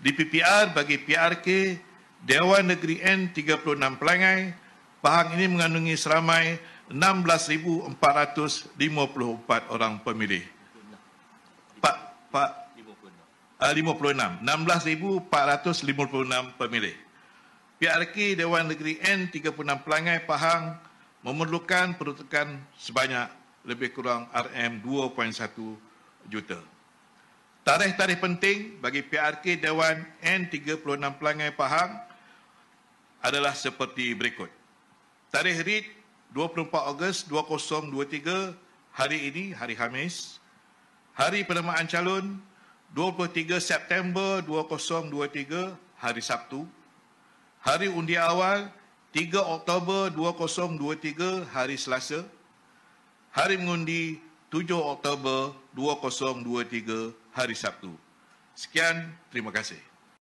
di PPR bagi PRK Dewan Negeri N 36 Pelangai pahang ini mengandungi seramai 16454 orang pemilih. Pak Pak 56 16456 ah, pemilih. PRK Dewan Negeri N 36 Pelangai Pahang memerlukan peruntukan sebanyak lebih kurang RM 2.1 juta tarikh-tarikh penting bagi PRK Dewan N36 Pelangai Pahang adalah seperti berikut. Tarikh read 24 Ogos 2023 hari ini, hari Hamis. Hari penamaan calon 23 September 2023 hari Sabtu. Hari undi awal 3 Oktober 2023 hari Selasa. Hari mengundi 7 Oktober 2023 hari Sabtu. Sekian, terima kasih.